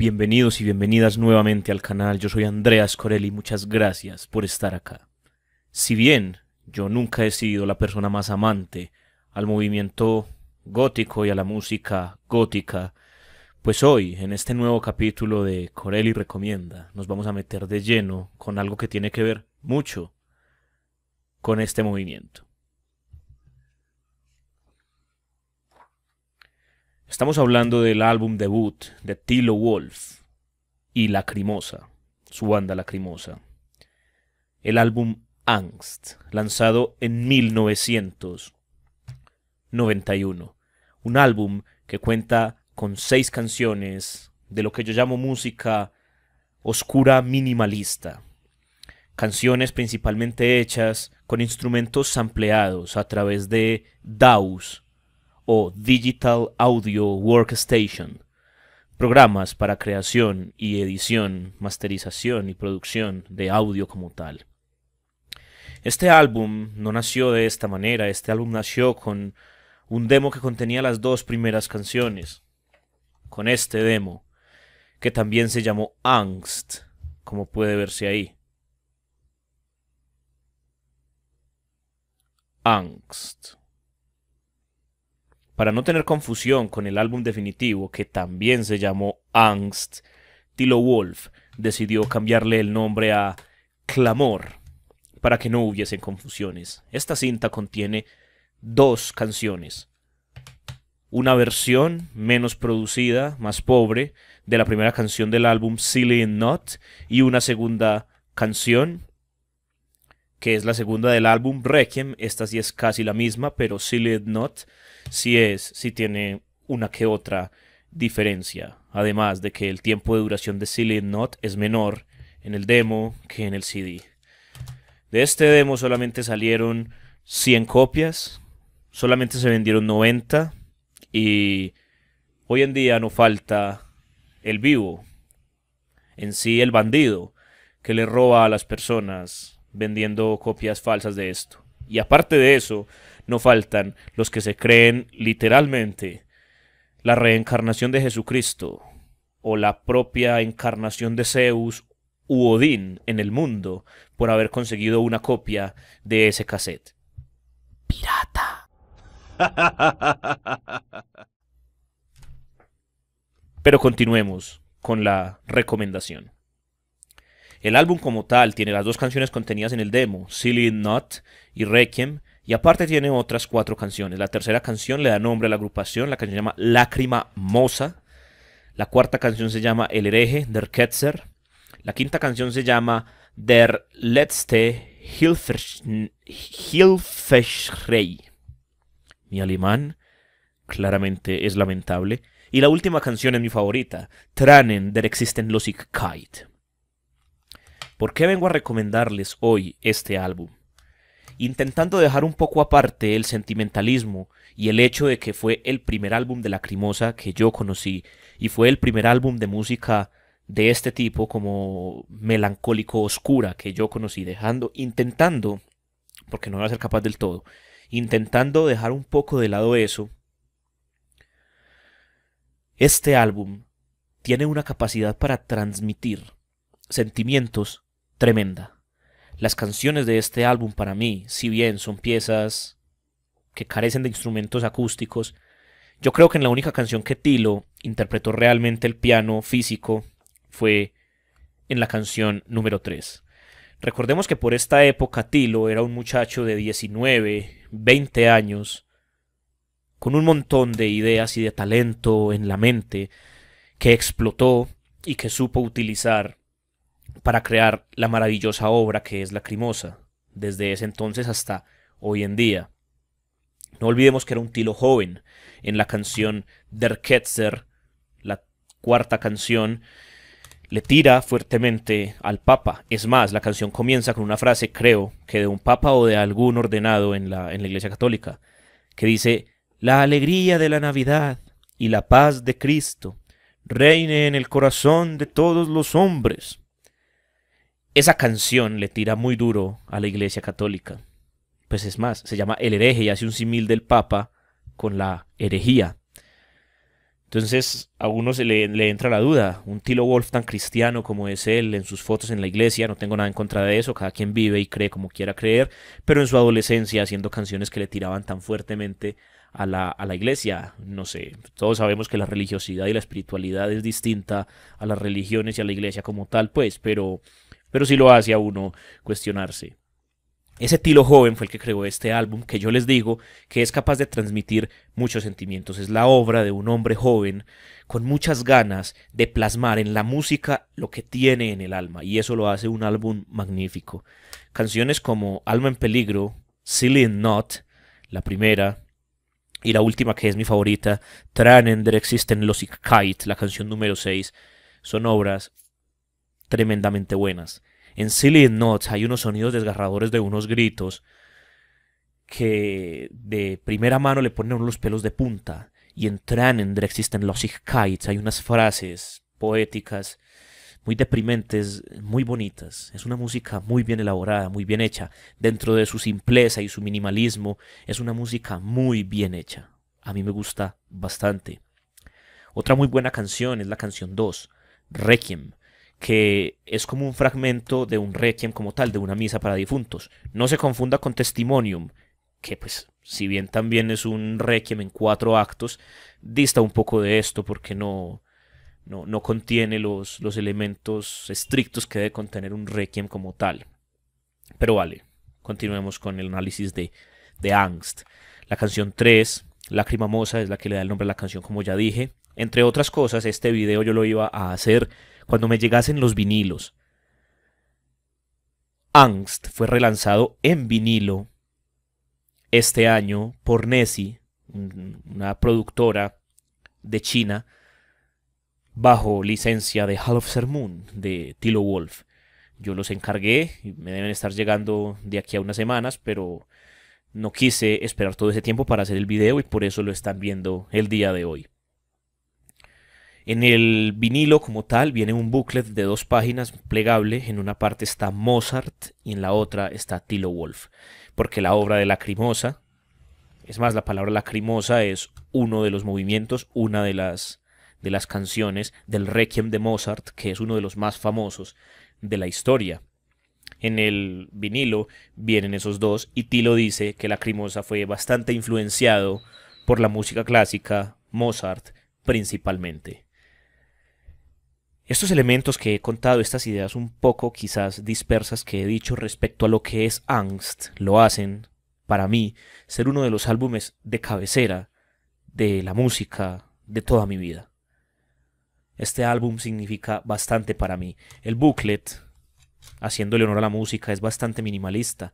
Bienvenidos y bienvenidas nuevamente al canal, yo soy Andreas y muchas gracias por estar acá. Si bien yo nunca he sido la persona más amante al movimiento gótico y a la música gótica, pues hoy, en este nuevo capítulo de Corelli Recomienda, nos vamos a meter de lleno con algo que tiene que ver mucho con este movimiento. Estamos hablando del álbum debut de Tilo Wolf y Lacrimosa, su banda Lacrimosa. El álbum Angst, lanzado en 1991. Un álbum que cuenta con seis canciones de lo que yo llamo música oscura minimalista. Canciones principalmente hechas con instrumentos sampleados a través de DAWs, o Digital Audio Workstation, programas para creación y edición, masterización y producción de audio como tal. Este álbum no nació de esta manera, este álbum nació con un demo que contenía las dos primeras canciones, con este demo, que también se llamó Angst, como puede verse ahí. Angst. Para no tener confusión con el álbum definitivo, que también se llamó Angst, Tilo Wolf decidió cambiarle el nombre a Clamor, para que no hubiesen confusiones. Esta cinta contiene dos canciones. Una versión menos producida, más pobre, de la primera canción del álbum Silly and Not y una segunda canción que es la segunda del álbum, Requiem, esta sí es casi la misma, pero *Silent Not sí es, sí tiene una que otra diferencia, además de que el tiempo de duración de *Silent Not es menor en el demo que en el CD. De este demo solamente salieron 100 copias, solamente se vendieron 90 y hoy en día no falta el vivo, en sí el bandido que le roba a las personas vendiendo copias falsas de esto. Y aparte de eso, no faltan los que se creen literalmente la reencarnación de Jesucristo o la propia encarnación de Zeus u Odín en el mundo por haber conseguido una copia de ese cassette. Pirata. Pero continuemos con la recomendación. El álbum como tal tiene las dos canciones contenidas en el demo, Silly Not y Requiem, y aparte tiene otras cuatro canciones. La tercera canción le da nombre a la agrupación, la canción se llama Lágrima Mosa. La cuarta canción se llama El hereje, Der Ketzer. La quinta canción se llama Der letzte Hilfeschrei. Mi alemán claramente es lamentable. Y la última canción es mi favorita, Tranen der Existen ¿Por qué vengo a recomendarles hoy este álbum? Intentando dejar un poco aparte el sentimentalismo y el hecho de que fue el primer álbum de Lacrimosa que yo conocí y fue el primer álbum de música de este tipo como melancólico oscura que yo conocí, dejando, intentando, porque no va a ser capaz del todo, intentando dejar un poco de lado eso, este álbum tiene una capacidad para transmitir sentimientos tremenda. Las canciones de este álbum para mí, si bien son piezas que carecen de instrumentos acústicos, yo creo que en la única canción que Tilo interpretó realmente el piano físico fue en la canción número 3. Recordemos que por esta época Tilo era un muchacho de 19, 20 años, con un montón de ideas y de talento en la mente que explotó y que supo utilizar para crear la maravillosa obra que es Lacrimosa, desde ese entonces hasta hoy en día. No olvidemos que era un Tilo joven en la canción Der Ketzer, la cuarta canción, le tira fuertemente al Papa. Es más, la canción comienza con una frase, creo, que de un Papa o de algún ordenado en la, en la Iglesia Católica, que dice, la alegría de la Navidad y la paz de Cristo reine en el corazón de todos los hombres esa canción le tira muy duro a la Iglesia Católica. Pues es más, se llama El hereje y hace un simil del Papa con la herejía. Entonces a uno se le, entra la duda, un Tilo Wolf tan cristiano como es él en sus fotos en la iglesia, no tengo nada en contra de eso, cada quien vive y cree como quiera creer, pero en su adolescencia haciendo canciones que le tiraban tan fuertemente a la, a la iglesia, no sé, todos sabemos que la religiosidad y la espiritualidad es distinta a las religiones y a la iglesia como tal, pues, pero pero sí lo hace a uno cuestionarse. Ese estilo joven fue el que creó este álbum, que yo les digo que es capaz de transmitir muchos sentimientos. Es la obra de un hombre joven con muchas ganas de plasmar en la música lo que tiene en el alma, y eso lo hace un álbum magnífico. Canciones como Alma en Peligro, Silly Not, la primera, y la última que es mi favorita, Tranender Existen los Kite, la canción número 6, son obras tremendamente buenas. En Silly Notes hay unos sonidos desgarradores de unos gritos que de primera mano le ponen los pelos de punta. Y en Tranendrexisten existen los hay unas frases poéticas muy deprimentes, muy bonitas. Es una música muy bien elaborada, muy bien hecha. Dentro de su simpleza y su minimalismo, es una música muy bien hecha. A mí me gusta bastante. Otra muy buena canción es la canción 2, Requiem que es como un fragmento de un requiem como tal, de una misa para difuntos. No se confunda con testimonium, que pues si bien también es un requiem en cuatro actos, dista un poco de esto porque no, no, contiene los, los elementos estrictos que debe contener un requiem como tal. Pero vale, continuemos con el análisis de, de Angst. La canción 3, Lágrima Mosa, es la que le da el nombre a la canción como ya dije. Entre otras cosas, este video yo lo iba a hacer cuando me llegasen los vinilos. Angst fue relanzado en vinilo este año por Nessie, una productora de China, bajo licencia de Hall of Sermon de Tilo Wolf. Yo los encargué y me deben estar llegando de aquí a unas semanas, pero no quise esperar todo ese tiempo para hacer el video y por eso lo están viendo el día de hoy. En el vinilo como tal viene un booklet de dos páginas plegable, en una parte está Mozart y en la otra está Tilo Wolf, porque la obra de Lacrimosa, es más, la palabra Lacrimosa es uno de los movimientos, una de las, de las canciones del Requiem de Mozart, que es uno de los más famosos de la historia. En el vinilo vienen esos dos y Tilo dice que Lacrimosa fue bastante influenciado por la música clásica, Mozart principalmente. Estos elementos que he contado, estas ideas un poco quizás dispersas que he dicho respecto a lo que es Angst, lo hacen, para mí, ser uno de los álbumes de cabecera de la música de toda mi vida. Este álbum significa bastante para mí. El booklet, haciéndole honor a la música, es bastante minimalista.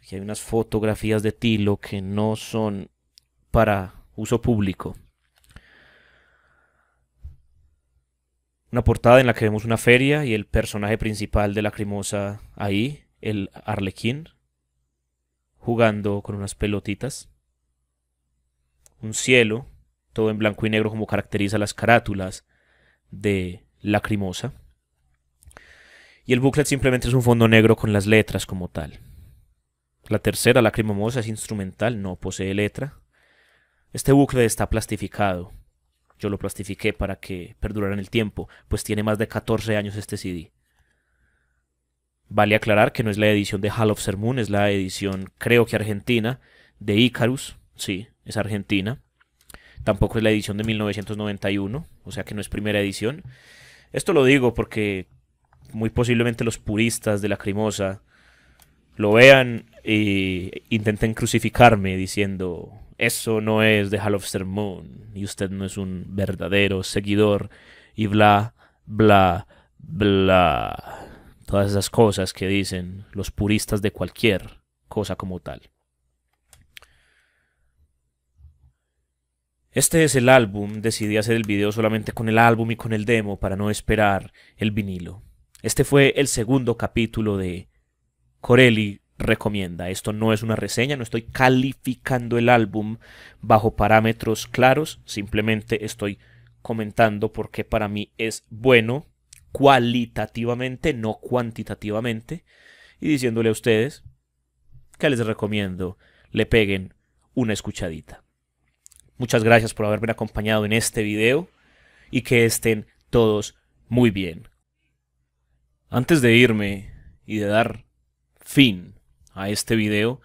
Aquí hay unas fotografías de Tilo que no son para uso público. Una portada en la que vemos una feria y el personaje principal de Lacrimosa ahí, el Arlequín, jugando con unas pelotitas. Un cielo, todo en blanco y negro como caracteriza las carátulas de Lacrimosa. Y el booklet simplemente es un fondo negro con las letras como tal. La tercera, Lacrimosa, es instrumental, no posee letra. Este bucle está plastificado, yo lo plastifiqué para que perdurara en el tiempo, pues tiene más de 14 años este CD. Vale aclarar que no es la edición de Hall of Sermon, es la edición, creo que argentina, de Icarus, sí, es argentina. Tampoco es la edición de 1991, o sea que no es primera edición. Esto lo digo porque muy posiblemente los puristas de la Crimosa lo vean e intenten crucificarme diciendo, eso no es de Hall of Sermon y usted no es un verdadero seguidor y bla, bla, bla. Todas esas cosas que dicen los puristas de cualquier cosa como tal. Este es el álbum, decidí hacer el video solamente con el álbum y con el demo para no esperar el vinilo. Este fue el segundo capítulo de Corelli recomienda. Esto no es una reseña, no estoy calificando el álbum bajo parámetros claros, simplemente estoy comentando por qué para mí es bueno cualitativamente, no cuantitativamente, y diciéndole a ustedes que les recomiendo le peguen una escuchadita. Muchas gracias por haberme acompañado en este video y que estén todos muy bien. Antes de irme y de dar fin a este video,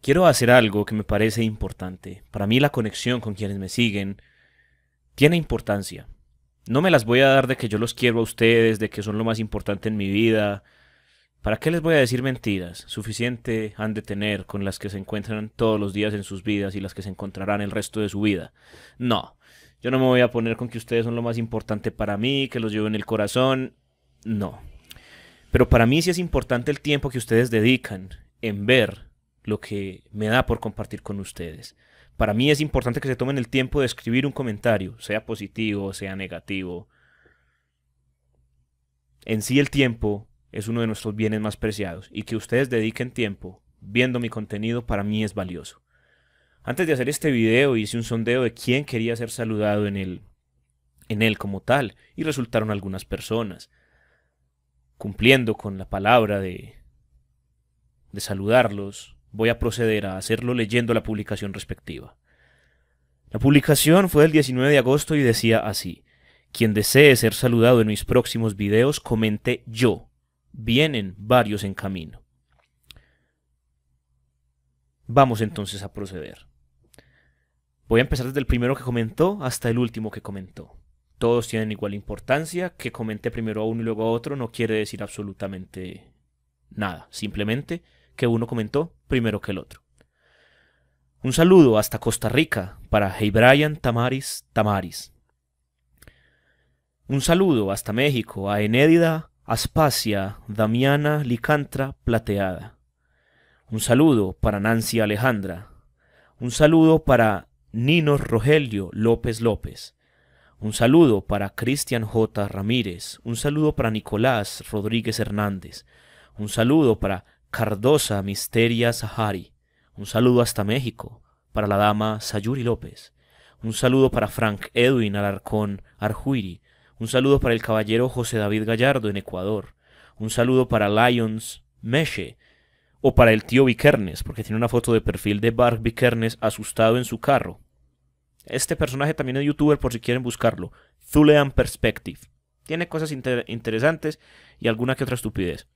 quiero hacer algo que me parece importante. Para mí la conexión con quienes me siguen tiene importancia. No me las voy a dar de que yo los quiero a ustedes, de que son lo más importante en mi vida. ¿Para qué les voy a decir mentiras? Suficiente han de tener con las que se encuentran todos los días en sus vidas y las que se encontrarán el resto de su vida. No, yo no me voy a poner con que ustedes son lo más importante para mí, que los llevo en el corazón. No, pero para mí sí es importante el tiempo que ustedes dedican en ver lo que me da por compartir con ustedes. Para mí es importante que se tomen el tiempo de escribir un comentario, sea positivo, sea negativo. En sí el tiempo es uno de nuestros bienes más preciados y que ustedes dediquen tiempo viendo mi contenido para mí es valioso. Antes de hacer este video hice un sondeo de quién quería ser saludado en él, en él como tal y resultaron algunas personas cumpliendo con la palabra de, de saludarlos, voy a proceder a hacerlo leyendo la publicación respectiva. La publicación fue el 19 de agosto y decía así, quien desee ser saludado en mis próximos videos, comente yo. Vienen varios en camino. Vamos entonces a proceder. Voy a empezar desde el primero que comentó hasta el último que comentó todos tienen igual importancia. Que comente primero a uno y luego a otro no quiere decir absolutamente nada. Simplemente que uno comentó primero que el otro. Un saludo hasta Costa Rica para Hey Brian Tamaris Tamaris. Un saludo hasta México a Enédida Aspasia Damiana Licantra Plateada. Un saludo para Nancy Alejandra. Un saludo para Nino Rogelio López López. Un saludo para Cristian J. Ramírez, un saludo para Nicolás Rodríguez Hernández, un saludo para Cardosa Misteria Sahari, un saludo hasta México para la dama Sayuri López, un saludo para Frank Edwin Alarcón Arjuiri, un saludo para el caballero José David Gallardo en Ecuador, un saludo para Lions Meshe, o para el tío Vikernes, porque tiene una foto de perfil de Bart Vikernes asustado en su carro. Este personaje también es youtuber por si quieren buscarlo. Zulean Perspective. Tiene cosas interesantes y alguna que otra estupidez.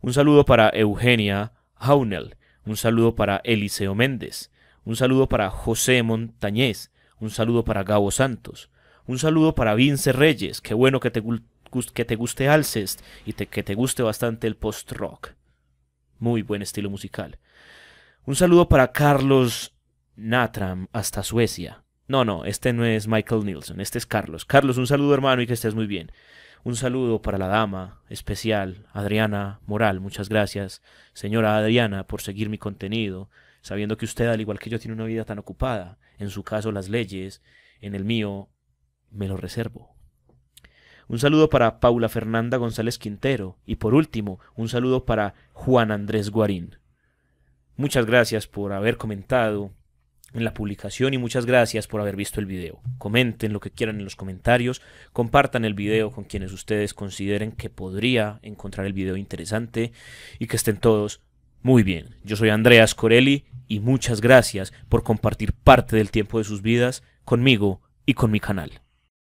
Un saludo para Eugenia Haunel. Un saludo para Eliseo Méndez. Un saludo para José Montañez. Un saludo para Gabo Santos. Un saludo para Vince Reyes. Qué bueno que te, que te guste Alcest y que te guste bastante el post-rock. Muy buen estilo musical. Un saludo para Carlos Natram hasta Suecia. No, no, este no es Michael Nielsen, este es Carlos. Carlos, un saludo hermano y que estés muy bien. Un saludo para la dama especial, Adriana Moral. Muchas gracias, señora Adriana, por seguir mi contenido, sabiendo que usted, al igual que yo, tiene una vida tan ocupada. En su caso, las leyes, en el mío, me lo reservo. Un saludo para Paula Fernanda González Quintero. Y por último, un saludo para Juan Andrés Guarín. Muchas gracias por haber comentado, en la publicación y muchas gracias por haber visto el video. Comenten lo que quieran en los comentarios, compartan el video con quienes ustedes consideren que podría encontrar el video interesante y que estén todos muy bien. Yo soy Andreas Corelli y muchas gracias por compartir parte del tiempo de sus vidas conmigo y con mi canal.